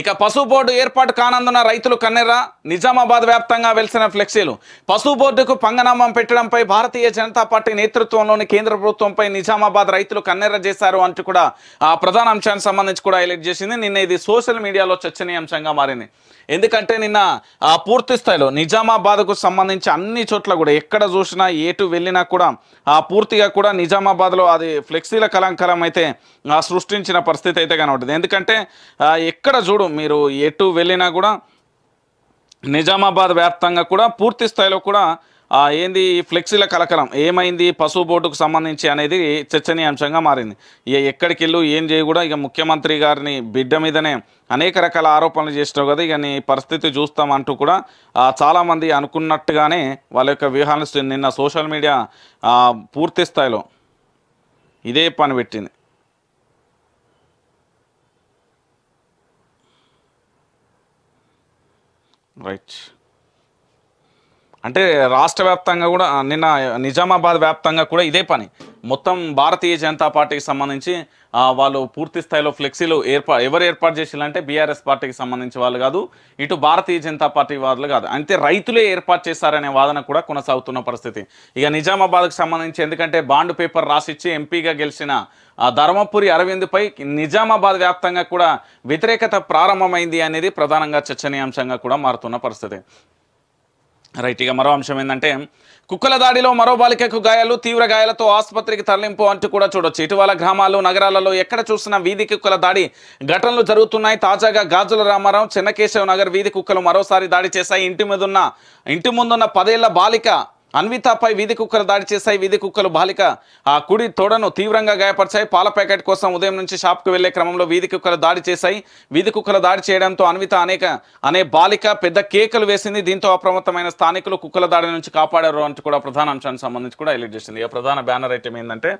ఇక పశువు బోర్డు ఏర్పాటు కానందున రైతులు కన్నెర్ర నిజామాబాద్ వ్యాప్తంగా వెలిసిన ఫ్లెక్సీలు పశువు బోర్డుకు పంగనామం పెట్టడంపై భారతీయ జనతా పార్టీ నేతృత్వంలోని కేంద్ర ప్రభుత్వంపై నిజామాబాద్ రైతులు కన్నెర్ర చేశారు అంటూ కూడా ఆ ప్రధాన అంశానికి సంబంధించి కూడా హైలైట్ చేసింది నిన్న ఇది సోషల్ మీడియాలో చర్చనీయాంశంగా మారింది ఎందుకంటే నిన్న ఆ పూర్తి స్థాయిలో నిజామాబాద్కు సంబంధించి అన్ని చోట్ల కూడా ఎక్కడ చూసినా ఏటు వెళ్ళినా కూడా ఆ పూర్తిగా కూడా నిజామాబాద్లో అది ఫ్లెక్సీల కలంకలం అయితే సృష్టించిన పరిస్థితి అయితే కనబడింది ఎందుకంటే ఎక్కడ చూడు ఇప్పుడు మీరు ఎటు వెళ్ళినా కూడా నిజామాబాద్ వ్యాప్తంగా కూడా పూర్తి స్థాయిలో కూడా ఏంది ఫ్లెక్సీల కలకలం ఏమైంది పశువు బోర్డుకు సంబంధించి అనేది చర్చనీయాంశంగా మారింది ఇక ఎక్కడికి వెళ్ళు ఏం చేయ కూడా ఇక ముఖ్యమంత్రి గారిని బిడ్డ మీదనే అనేక రకాల ఆరోపణలు చేసినావు కదా ఇక నీ పరిస్థితి చూస్తామంటూ కూడా చాలామంది అనుకున్నట్టుగానే వాళ్ళ యొక్క వ్యూహాలు నిన్న సోషల్ మీడియా పూర్తి స్థాయిలో ఇదే పని పెట్టింది right అంటే రాష్ట్ర వ్యాప్తంగా కూడా నిన్న నిజామాబాద్ వ్యాప్తంగా కూడా ఇదే పని మొత్తం భారతీయ జనతా పార్టీకి సంబంధించి వాళ్ళు పూర్తి స్థాయిలో ఫ్లెక్సీలు ఏర్పా ఎవరు ఏర్పాటు చేసిరంటే బీఆర్ఎస్ పార్టీకి సంబంధించి వాళ్ళు కాదు ఇటు భారతీయ జనతా పార్టీ వాళ్ళు కాదు అంతే రైతులే ఏర్పాటు చేశారనే వాదన కూడా కొనసాగుతున్న పరిస్థితి ఇక నిజామాబాద్కు సంబంధించి ఎందుకంటే బాండ్ పేపర్ రాసిచ్చి ఎంపీగా గెలిచిన ధర్మపురి అరవింద్పై నిజామాబాద్ వ్యాప్తంగా కూడా వ్యతిరేకత ప్రారంభమైంది అనేది ప్రధానంగా చర్చనీయాంశంగా కూడా మారుతున్న పరిస్థితి రైట్ ఇక మరో అంశం ఏంటంటే కుక్కల దాడిలో మరో బాలికకు గాయాలు తీవ్ర గాయాలతో ఆసుపత్రికి తరలింపు అంటూ కూడా చూడొచ్చు ఇటీవల గ్రామాలు నగరాలలో ఎక్కడ చూసినా వీధి కుక్కల దాడి ఘటనలు జరుగుతున్నాయి తాజాగా గాజుల రామారావు చెన్నకేశవ నగర్ వీధి కుక్కలు మరోసారి దాడి చేశాయి ఇంటి మీదున్న ఇంటి ముందున్న పదేళ్ల బాలిక అన్వితపై వీధి కుక్కలు దాడి చేశాయి వీధి కుక్కలు బాలిక ఆ కుడి తోడను తీవ్రంగా గాయపరిచాయి పాల ప్యాకెట్ కోసం ఉదయం నుంచి షాప్కు వెళ్లే క్రమంలో వీధి కుక్కలు దాడి చేశాయి వీధి కుక్కలు దాడి చేయడంతో అన్విత అనేక అనే బాలిక పెద్ద కేకలు వేసింది దీంతో అప్రమత్తమైన స్థానికులు కుక్కల దాడి నుంచి కాపాడారు అంటూ కూడా ప్రధాన అంశానికి సంబంధించి కూడా హైలైట్ చేసింది ఇక ప్రధాన బ్యానర్ ఐటమ్ ఏంటంటే